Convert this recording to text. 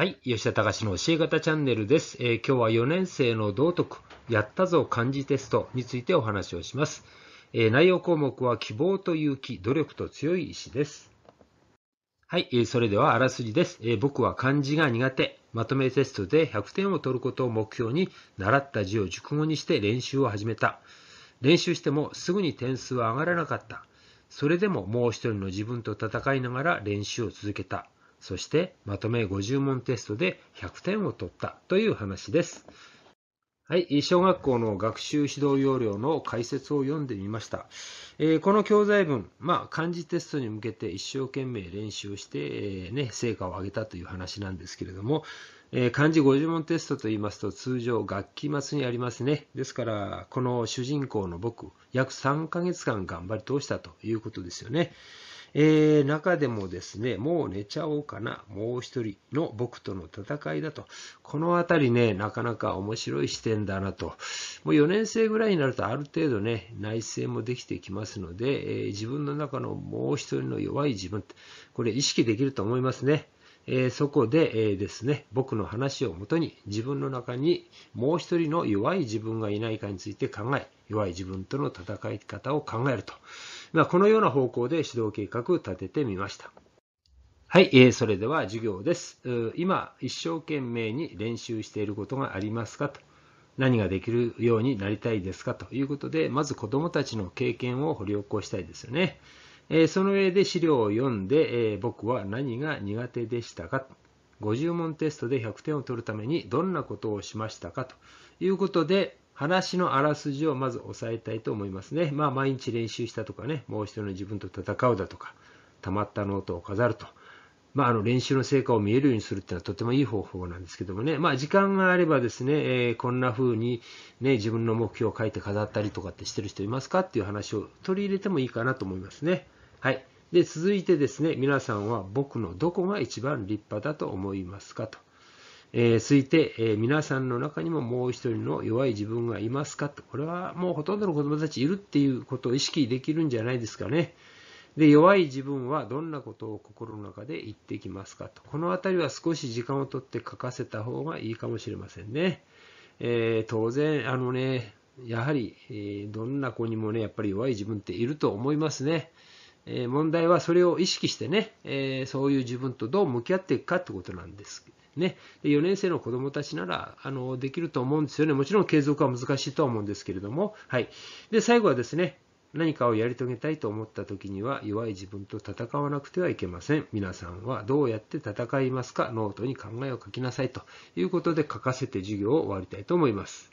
はい、吉田隆の教え方チャンネルです、えー、今日は4年生の道徳、やったぞ漢字テストについてお話をします。えー、内容項目は希望と勇気、努力と強い意志です。はい、えー、それではあらすじです、え僕は漢字が苦手。まとめテストで100点を取ることを目標に、習った字を熟語にして練習を始めた。練習してもすぐに点数は上がらなかった。それでももう一人の自分と戦いながら練習を続けた。そしてまとめ50問テストで100点を取ったという話です。はい、小学校の学習指導要領の解説を読んでみました。えー、この教材文、まあ、漢字テストに向けて一生懸命練習して、えー、ね、成果を上げたという話なんですけれども、えー、漢字50問テストと言いますと通常学期末にありますね。ですから、この主人公の僕、約3ヶ月間頑張り通したということですよね。えー、中でもですね、もう寝ちゃおうかな、もう一人の僕との戦いだと、このあたりね、なかなか面白い視点だなと、もう4年生ぐらいになるとある程度ね、内政もできてきますので、えー、自分の中のもう一人の弱い自分、これ意識できると思いますね。えー、そこで、えー、ですね、僕の話をもとに自分の中にもう一人の弱い自分がいないかについて考え、弱い自分との戦い方を考えると。まあ、このような方向で指導計画を立ててみました。はい、えー、それでは授業です。今、一生懸命に練習していることがありますかと。何ができるようになりたいですかということで、まず子どもたちの経験を掘り起こしたいですよね。えー、その上で資料を読んで、えー、僕は何が苦手でしたか50問テストで100点を取るためにどんなことをしましたかということで、話のあらすじをまず押さえたいと思いますね。まあ、毎日練習したとかね、もう一人の自分と戦うだとか、たまったノートを飾ると。まあ、あの練習の成果を見えるようにするっていうのはとてもいい方法なんですけどもね、まあ、時間があればですね、えー、こんな風にね、自分の目標を書いて飾ったりとかってしてる人いますかっていう話を取り入れてもいいかなと思いますね。はい。で、続いてですね、皆さんは僕のどこが一番立派だと思いますかと。えー、続いて、えー、皆さんの中にももう一人の弱い自分がいますかと。これはもうほとんどの子供たちいるっていうことを意識できるんじゃないですかね。で、弱い自分はどんなことを心の中で言ってきますかと。このあたりは少し時間をとって書かせた方がいいかもしれませんね。えー、当然、あのね、やはり、えー、どんな子にもね、やっぱり弱い自分っていると思いますね。えー、問題はそれを意識してね、えそういう自分とどう向き合っていくかってことなんですね、で4年生の子どもたちならあのできると思うんですよね、もちろん継続は難しいとは思うんですけれども、はい、で最後はですね何かをやり遂げたいと思った時には弱い自分と戦わなくてはいけません。皆さんはどうやって戦いますかノートに考えを書きなさいということで書かせて授業を終わりたいと思います。